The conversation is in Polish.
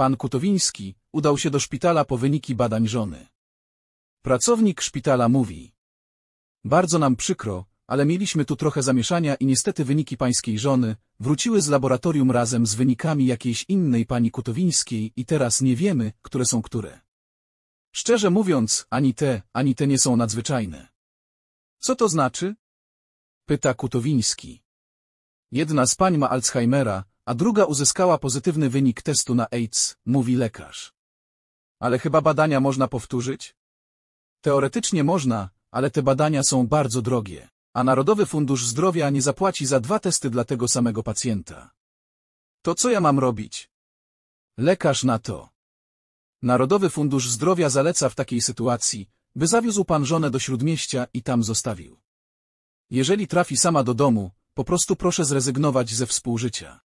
Pan Kutowiński udał się do szpitala po wyniki badań żony. Pracownik szpitala mówi. Bardzo nam przykro, ale mieliśmy tu trochę zamieszania i niestety wyniki pańskiej żony wróciły z laboratorium razem z wynikami jakiejś innej pani Kutowińskiej i teraz nie wiemy, które są które. Szczerze mówiąc, ani te, ani te nie są nadzwyczajne. Co to znaczy? Pyta Kutowiński. Jedna z pań ma Alzheimera, a druga uzyskała pozytywny wynik testu na AIDS, mówi lekarz. Ale chyba badania można powtórzyć? Teoretycznie można, ale te badania są bardzo drogie, a Narodowy Fundusz Zdrowia nie zapłaci za dwa testy dla tego samego pacjenta. To co ja mam robić? Lekarz na to. Narodowy Fundusz Zdrowia zaleca w takiej sytuacji, by zawiózł pan żonę do śródmieścia i tam zostawił. Jeżeli trafi sama do domu, po prostu proszę zrezygnować ze współżycia.